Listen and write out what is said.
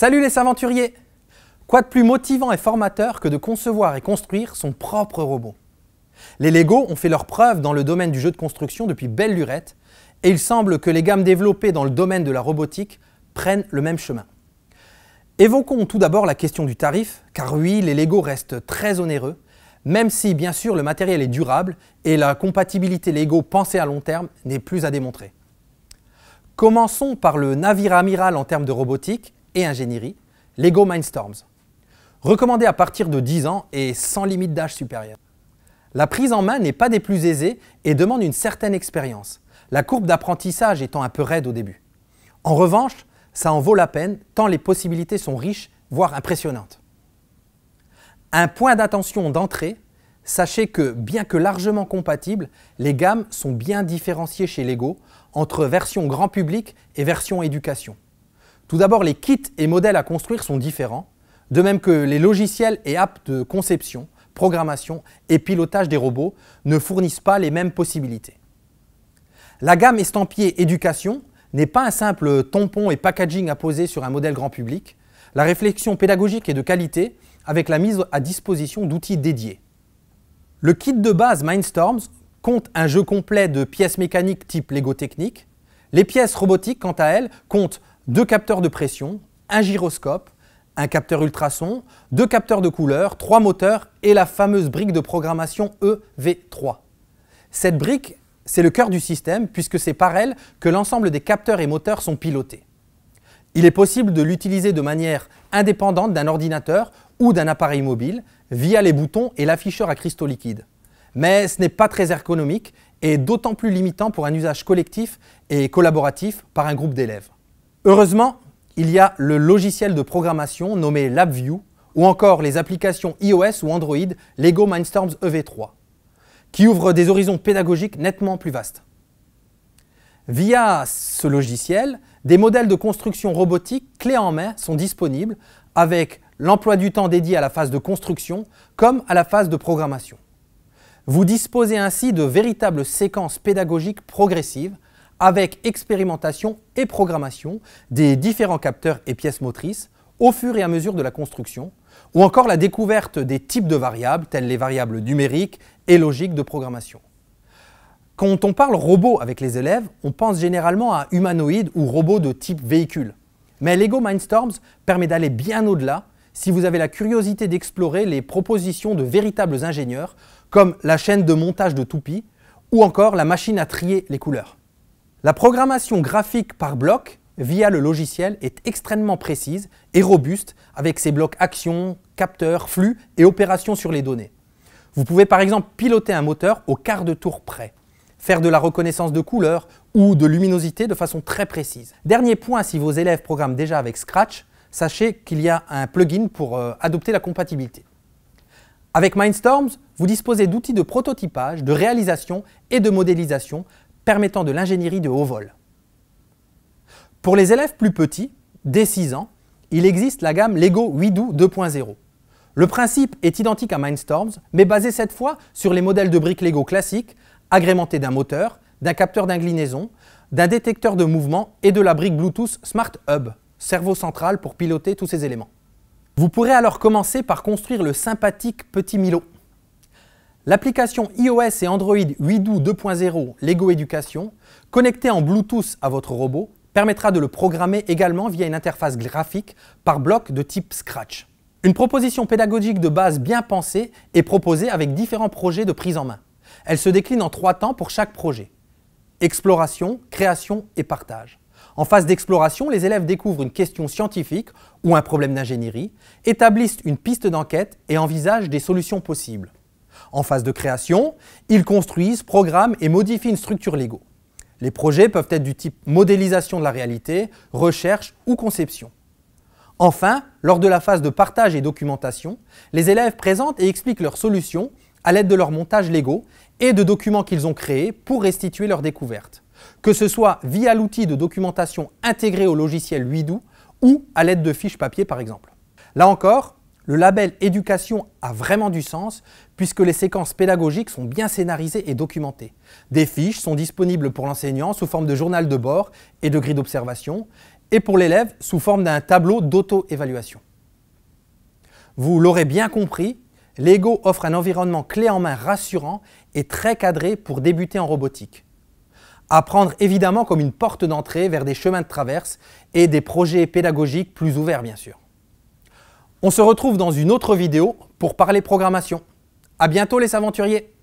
Salut les aventuriers Quoi de plus motivant et formateur que de concevoir et construire son propre robot Les Lego ont fait leur preuve dans le domaine du jeu de construction depuis belle lurette, et il semble que les gammes développées dans le domaine de la robotique prennent le même chemin. Évoquons tout d'abord la question du tarif, car oui, les Lego restent très onéreux, même si bien sûr le matériel est durable et la compatibilité Lego pensée à long terme n'est plus à démontrer. Commençons par le navire amiral en termes de robotique, ingénierie, Lego Mindstorms. Recommandé à partir de 10 ans et sans limite d'âge supérieur. La prise en main n'est pas des plus aisées et demande une certaine expérience, la courbe d'apprentissage étant un peu raide au début. En revanche, ça en vaut la peine tant les possibilités sont riches, voire impressionnantes. Un point d'attention d'entrée, sachez que bien que largement compatibles, les gammes sont bien différenciées chez Lego entre version grand public et version éducation. Tout d'abord, les kits et modèles à construire sont différents, de même que les logiciels et apps de conception, programmation et pilotage des robots ne fournissent pas les mêmes possibilités. La gamme estampillée éducation n'est pas un simple tampon et packaging à poser sur un modèle grand public. La réflexion pédagogique est de qualité avec la mise à disposition d'outils dédiés. Le kit de base Mindstorms compte un jeu complet de pièces mécaniques type Lego Technique. Les pièces robotiques, quant à elles, comptent deux capteurs de pression, un gyroscope, un capteur ultrason, deux capteurs de couleur, trois moteurs et la fameuse brique de programmation EV3. Cette brique, c'est le cœur du système puisque c'est par elle que l'ensemble des capteurs et moteurs sont pilotés. Il est possible de l'utiliser de manière indépendante d'un ordinateur ou d'un appareil mobile via les boutons et l'afficheur à cristaux liquides. Mais ce n'est pas très ergonomique et d'autant plus limitant pour un usage collectif et collaboratif par un groupe d'élèves. Heureusement, il y a le logiciel de programmation nommé LabVIEW ou encore les applications iOS ou Android Lego Mindstorms EV3 qui ouvrent des horizons pédagogiques nettement plus vastes. Via ce logiciel, des modèles de construction robotique clés en main sont disponibles avec l'emploi du temps dédié à la phase de construction comme à la phase de programmation. Vous disposez ainsi de véritables séquences pédagogiques progressives avec expérimentation et programmation des différents capteurs et pièces motrices au fur et à mesure de la construction, ou encore la découverte des types de variables, telles les variables numériques et logiques de programmation. Quand on parle robot avec les élèves, on pense généralement à humanoïdes ou robots de type véhicule. Mais Lego Mindstorms permet d'aller bien au-delà si vous avez la curiosité d'explorer les propositions de véritables ingénieurs, comme la chaîne de montage de toupies, ou encore la machine à trier les couleurs. La programmation graphique par bloc via le logiciel est extrêmement précise et robuste avec ses blocs actions, capteurs, flux et opérations sur les données. Vous pouvez par exemple piloter un moteur au quart de tour près, faire de la reconnaissance de couleurs ou de luminosité de façon très précise. Dernier point, si vos élèves programment déjà avec Scratch, sachez qu'il y a un plugin pour euh, adopter la compatibilité. Avec Mindstorms, vous disposez d'outils de prototypage, de réalisation et de modélisation permettant de l'ingénierie de haut vol. Pour les élèves plus petits, dès 6 ans, il existe la gamme Lego Widou 2.0. Le principe est identique à Mindstorms, mais basé cette fois sur les modèles de briques Lego classiques, agrémentés d'un moteur, d'un capteur d'inclinaison, d'un détecteur de mouvement et de la brique Bluetooth Smart Hub, cerveau central pour piloter tous ces éléments. Vous pourrez alors commencer par construire le sympathique petit Milo. L'application iOS et Android Widoo 2.0 Lego Education, connectée en Bluetooth à votre robot, permettra de le programmer également via une interface graphique par bloc de type Scratch. Une proposition pédagogique de base bien pensée est proposée avec différents projets de prise en main. Elle se décline en trois temps pour chaque projet. Exploration, création et partage. En phase d'exploration, les élèves découvrent une question scientifique ou un problème d'ingénierie, établissent une piste d'enquête et envisagent des solutions possibles. En phase de création, ils construisent, programment et modifient une structure Lego. Les projets peuvent être du type modélisation de la réalité, recherche ou conception. Enfin, lors de la phase de partage et documentation, les élèves présentent et expliquent leurs solutions à l'aide de leur montage Lego et de documents qu'ils ont créés pour restituer leurs découvertes, que ce soit via l'outil de documentation intégré au logiciel Widoo ou à l'aide de fiches papier par exemple. Là encore, le label éducation a vraiment du sens puisque les séquences pédagogiques sont bien scénarisées et documentées. Des fiches sont disponibles pour l'enseignant sous forme de journal de bord et de grille d'observation et pour l'élève sous forme d'un tableau d'auto-évaluation. Vous l'aurez bien compris, Lego offre un environnement clé en main rassurant et très cadré pour débuter en robotique. À prendre évidemment comme une porte d'entrée vers des chemins de traverse et des projets pédagogiques plus ouverts bien sûr. On se retrouve dans une autre vidéo pour parler programmation. À bientôt les aventuriers